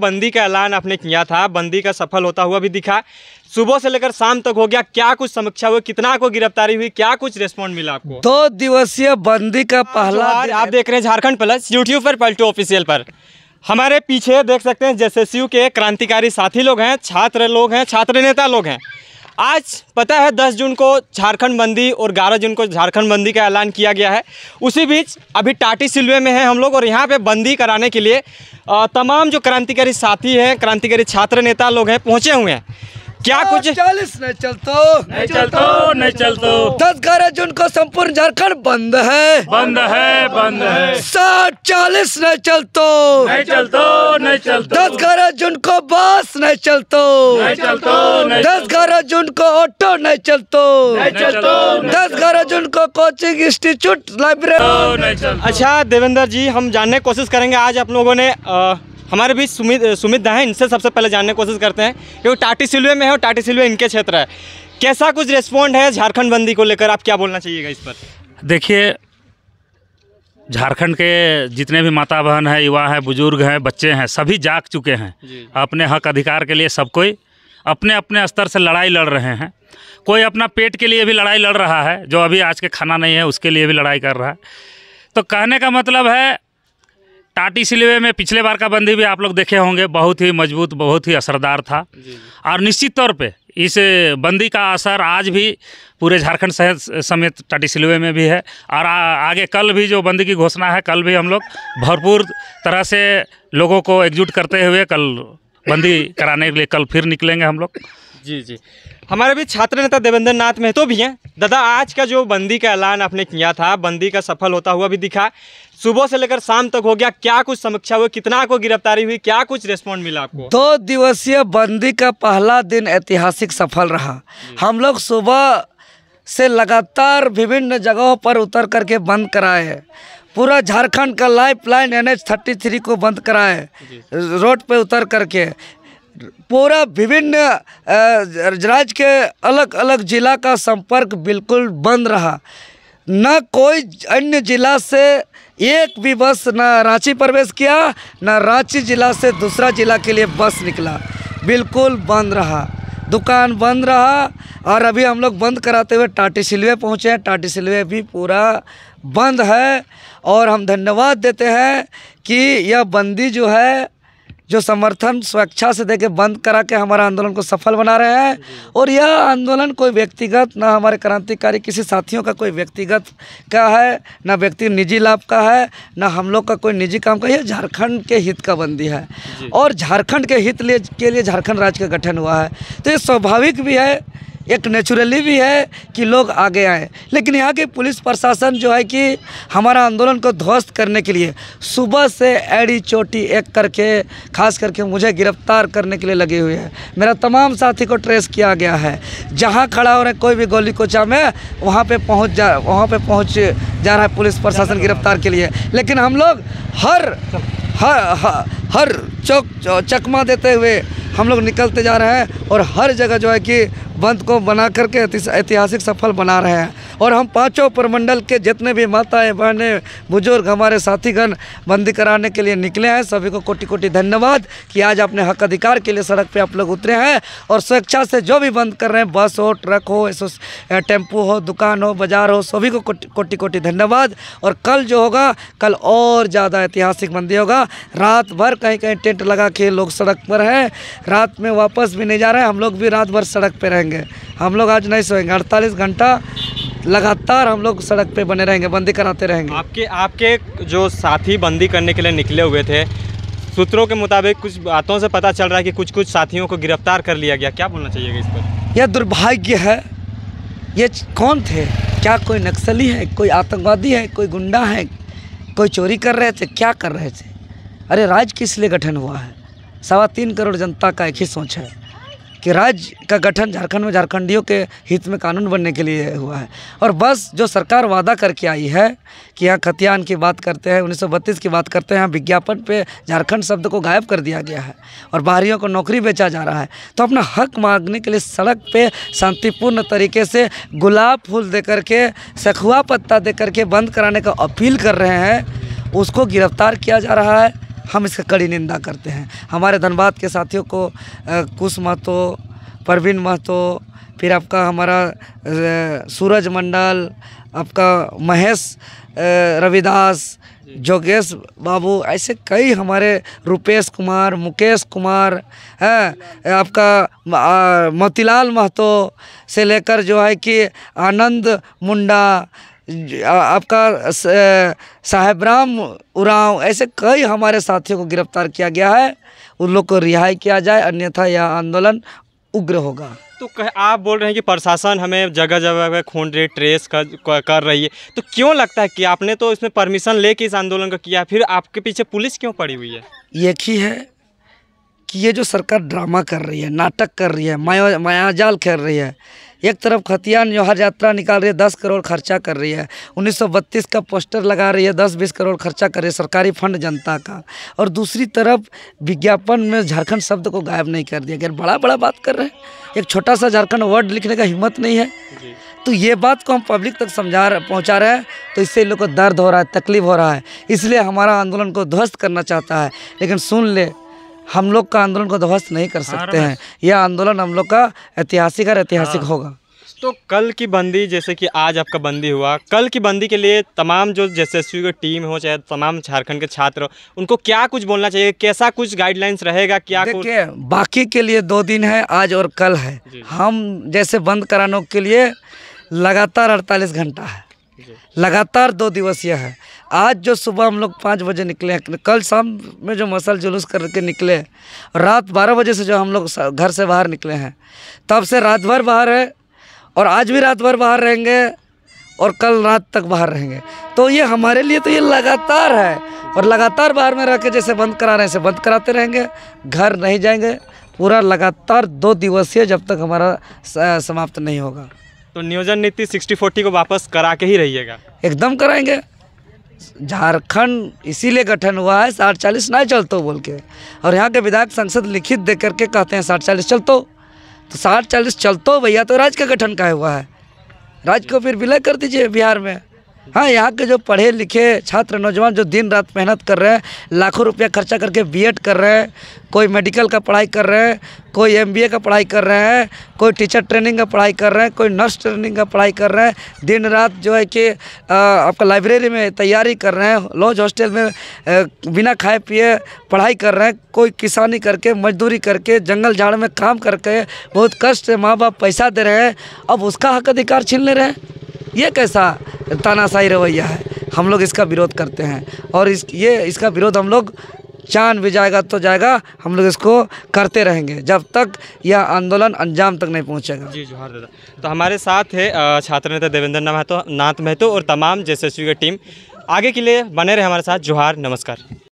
बंदी का ऐलान आपने किया था बंदी का सफल होता हुआ भी दिखा सुबह से लेकर शाम तक हो गया क्या कुछ समीक्षा हुई कितना को गिरफ्तारी हुई क्या कुछ रेस्पॉन्ड मिला आपको दो दिवसीय बंदी का पहला आप देख रहे हैं झारखंड प्लस यूट्यूब पर पलटू ऑफिशियल पर हमारे पीछे देख सकते हैं जेएसएसयू के क्रांतिकारी साथी लोग हैं छात्र लोग हैं छात्र नेता लोग हैं आज पता है 10 जून को झारखंड बंदी और 11 जून को झारखंड बंदी का ऐलान किया गया है उसी बीच अभी टाटी सिलवे में है हम लोग और यहाँ पे बंदी कराने के लिए तमाम जो क्रांतिकारी साथी हैं क्रांतिकारी छात्र नेता लोग हैं पहुँचे हुए हैं क्या कुछ चालीस नहीं चलतो नहीं चलतो नहीं चलतो दस ग्यारह जून को संपूर्ण झारखंड बंद है बंद है बंद है साठ चालीस नहीं चलतो नहीं चलतो नहीं चलतो दस ग्यारह जून को बस नहीं चलतो नहीं चलतो दस ग्यारह जून को ऑटो नहीं चलतो नहीं चलतो दस ग्यारह जून को कोचिंग इंस्टीट्यूट लाइब्रेरी अच्छा देवेंद्र जी हम जानने की कोशिश करेंगे आज आप लोगों ने हमारे बीच सुमित सुमित दा है इनसे सबसे पहले जानने की कोशिश करते हैं क्योंकि टाटी सिलवे में है और टाटी सिलवे इनके क्षेत्र है कैसा कुछ रेस्पॉन्ड है झारखंड बंदी को लेकर आप क्या बोलना चाहिएगा इस पर देखिए झारखंड के जितने भी माता बहन हैं युवा हैं बुजुर्ग हैं बच्चे हैं सभी जाग चुके हैं अपने हक अधिकार के लिए सब कोई अपने अपने स्तर से लड़ाई लड़ रहे हैं कोई अपना पेट के लिए भी लड़ाई लड़ रहा है जो अभी आज के खाना नहीं है उसके लिए भी लड़ाई कर रहा है तो कहने का मतलब है टाटी सिलवे में पिछले बार का बंदी भी आप लोग देखे होंगे बहुत ही मजबूत बहुत ही असरदार था और निश्चित तौर पे इस बंदी का असर आज भी पूरे झारखंड समेत टाटी सिलवे में भी है और आ, आगे कल भी जो बंदी की घोषणा है कल भी हम लोग भरपूर तरह से लोगों को एकजुट करते हुए कल बंदी कराने के लिए कल फिर निकलेंगे हम लोग जी जी हमारे भी छात्र नेता देवेंद्र नाथ महतो भी हैं दादा आज का जो बंदी का ऐलान आपने किया था बंदी का सफल होता हुआ भी दिखा सुबह से लेकर शाम तक हो गया क्या कुछ समीक्षा हुई कितना को गिरफ्तारी हुई क्या कुछ रेस्पॉन्ड मिला आपको दो दिवसीय बंदी का पहला दिन ऐतिहासिक सफल रहा हम लोग सुबह से लगातार विभिन्न जगहों पर उतर करके बंद कराए पूरा झारखंड का life line N H thirty three को बंद कराए रोड पे उतर करके पूरा विभिन्न राज्य के अलग अलग ज़िला का संपर्क बिल्कुल बंद रहा न कोई अन्य ज़िला से एक भी बस न रांची प्रवेश किया न रांची ज़िला से दूसरा ज़िला के लिए बस निकला बिल्कुल बंद रहा दुकान बंद रहा और अभी हम लोग बंद कराते हुए टाटी सिलवे पहुँचे हैं टाटी सिलवे भी पूरा बंद है और हम धन्यवाद देते हैं कि यह बंदी जो है जो समर्थन स्वेच्छा से देके बंद करा के हमारा आंदोलन को सफल बना रहे हैं और यह आंदोलन कोई व्यक्तिगत ना हमारे क्रांतिकारी किसी साथियों का कोई व्यक्तिगत का है ना व्यक्ति निजी लाभ का है ना हम लोग का कोई निजी काम का यह झारखंड के हित का बंदी है और झारखंड के हित लिए के लिए झारखंड राज्य का गठन हुआ है तो ये स्वाभाविक भी है एक नेचुरली भी है कि लोग आगे आए लेकिन यहाँ की पुलिस प्रशासन जो है कि हमारा आंदोलन को ध्वस्त करने के लिए सुबह से एड़ी चोटी एक करके खास करके मुझे गिरफ्तार करने के लिए लगी हुई है मेरा तमाम साथी को ट्रेस किया गया है जहाँ खड़ा हो रहे कोई भी गोली कोचा में वहाँ पे पहुँच जा वहाँ पे पहुँच जा रहा है पुलिस प्रशासन गिरफ्तार के लिए लेकिन हम लोग हर हर, हर चौक चकमा देते हुए हम लोग निकलते जा रहे हैं और हर जगह जो है कि बंद को बना करके ऐतिहासिक सफल बना रहे हैं और हम पांचों प्रमंडल के जितने भी माताएं बहने बुजुर्ग हमारे साथीगण बंदी कराने के लिए निकले हैं सभी को कोटि कोटि धन्यवाद कि आज अपने हक अधिकार के लिए सड़क पर आप लोग उतरे हैं और स्वेच्छा से जो भी बंद कर रहे हैं बस हो ट्रक हो टेम्पू हो दुकान हो बाजार हो सभी को कोटि कोटि धन्यवाद और कल जो होगा कल और ज़्यादा ऐतिहासिक बंदी होगा रात भर कहीं कहीं टेंट लगा के लोग सड़क पर हैं रात में वापस भी नहीं जा रहे हैं हम लोग भी रात भर सड़क पर रहेंगे सोएंगे हम लोग आज नहीं सोएंगे अड़तालीस घंटा लगातार हम लोग सड़क पे बने रहेंगे बंदी कराते रहेंगे आपके आपके जो साथी बंदी करने के लिए निकले हुए थे सूत्रों के मुताबिक कुछ बातों से पता चल रहा है कि कुछ कुछ साथियों को गिरफ्तार कर लिया गया क्या बोलना चाहिए इस पर यह दुर्भाग्य है ये कौन थे क्या कोई नक्सली है कोई आतंकवादी है कोई गुंडा है कोई चोरी कर रहे थे क्या कर रहे थे अरे राज्य किस लिए गठन हुआ है सवा तीन करोड़ जनता का एक ही सोच है कि राज्य का गठन झारखंड में झारखंडियों के हित में कानून बनने के लिए हुआ है और बस जो सरकार वादा करके आई है कि यहाँ खतियान की बात करते हैं उन्नीस की बात करते हैं यहाँ विज्ञापन पे झारखंड शब्द को गायब कर दिया गया है और बाहरियों को नौकरी बेचा जा रहा है तो अपना हक मांगने के लिए सड़क पर शांतिपूर्ण तरीके से गुलाब फूल दे करके सखुआ पत्ता दे करके बंद कराने का अपील कर रहे हैं उसको गिरफ्तार किया जा रहा है हम इसका कड़ी निंदा करते हैं हमारे धनबाद के साथियों को कुश महतो परवीन महतो फिर आपका हमारा सूरज मंडल आपका महेश रविदास जोगेश बाबू ऐसे कई हमारे रुपेश कुमार मुकेश कुमार है आपका मोतीलाल महतो से लेकर जो है कि आनंद मुंडा आपका साहेबराम उराव ऐसे कई हमारे साथियों को गिरफ्तार किया गया है उन लोग को रिहाई किया जाए अन्यथा यह आंदोलन उग्र होगा तो कह, आप बोल रहे हैं कि प्रशासन हमें जगह जगह खून रेट ट्रेस कर, कर रही है तो क्यों लगता है कि आपने तो इसमें परमिशन ले इस आंदोलन का किया फिर आपके पीछे पुलिस क्यों पड़ी हुई है एक ही है कि ये जो सरकार ड्रामा कर रही है नाटक कर रही है माया मायाजाल खेल रही है एक तरफ खतियान जौहर यात्रा निकाल रही है दस करोड़ खर्चा कर रही है उन्नीस का पोस्टर लगा रही है दस बीस करोड़ खर्चा कर रही है सरकारी फंड जनता का और दूसरी तरफ विज्ञापन में झारखंड शब्द को गायब नहीं कर दिया अगर बड़ा बड़ा बात कर रहे हैं एक छोटा सा झारखंड वर्ड लिखने का हिम्मत नहीं है तो ये बात को हम पब्लिक तक समझा पहुँचा रहे हैं तो इससे इन लोग को दर्द हो रहा है तकलीफ हो रहा है इसलिए हमारा आंदोलन को ध्वस्त करना चाहता है लेकिन सुन ले हम लोग का आंदोलन को ध्वस्त नहीं कर सकते हैं यह आंदोलन हम लोग का ऐतिहासिक और ऐतिहासिक हाँ। होगा तो कल की बंदी जैसे कि आज आपका बंदी हुआ कल की बंदी के लिए तमाम जो जैसे एस की टीम हो चाहे तमाम झारखंड के छात्र उनको क्या कुछ बोलना चाहिए कैसा कुछ गाइडलाइंस रहेगा क्या देखिए बाकी के लिए दो दिन है आज और कल है हम जैसे बंद कराने के लिए लगातार अड़तालीस घंटा है लगातार दो दिवसीय है आज जो सुबह हम लोग पाँच बजे निकले हैं कल शाम में जो मसल जुलूस करके निकले रात बारह बजे से जो हम लोग घर से बाहर निकले हैं तब से रात भर बाहर है और आज भी रात भर बाहर रहेंगे और कल रात तक बाहर रहेंगे तो ये हमारे लिए तो ये लगातार है और लगातार बाहर में रह के जैसे बंद करा रहे हैं ऐसे बंद कराते रहेंगे घर नहीं जाएंगे पूरा लगातार दो दिवसीय जब तक हमारा समाप्त नहीं होगा तो नियोजन नीति सिक्सटी फोर्टी को वापस करा के ही रहिएगा एकदम कराएंगे झारखंड इसीलिए गठन हुआ है साठ चालीस नहीं चलतो बोल के और यहाँ के विधायक संसद लिखित दे करके कहते हैं साठ चालीस चलतो तो साठ चालीस चलतो भैया तो राज्य का गठन का हुआ है राज्य को फिर विलय कर दीजिए बिहार में हाँ यहाँ के जो पढ़े लिखे छात्र नौजवान जो दिन रात मेहनत कर रहे हैं लाखों रुपया खर्चा करके बीएड कर रहे हैं कोई मेडिकल का पढ़ाई कर रहे हैं कोई एमबीए का पढ़ाई कर रहे हैं कोई टीचर ट्रेनिंग का पढ़ाई कर रहे हैं कोई नर्स ट्रेनिंग का पढ़ाई कर रहे हैं दिन रात जो है कि आपका लाइब्रेरी में तैयारी कर रहे हैं लॉज हॉस्टल में बिना खाए पिए पढ़ाई कर रहे हैं कोई किसानी करके मजदूरी करके जंगल झाड़ में काम करके बहुत कष्ट से माँ बाप पैसा दे रहे हैं अब उसका हक अधिकार छीन ले रहे हैं ये कैसा तानाशाही रवैया है हम लोग इसका विरोध करते हैं और इस ये इसका विरोध हम लोग चांद भी जाएगा तो जाएगा हम लोग इसको करते रहेंगे जब तक यह आंदोलन अंजाम तक नहीं पहुंचेगा जी जोहार दादा तो हमारे साथ है छात्र नेता देवेंद्र नाथ महतो और तमाम जे की टीम आगे के लिए बने रहे हमारे साथ जोहार नमस्कार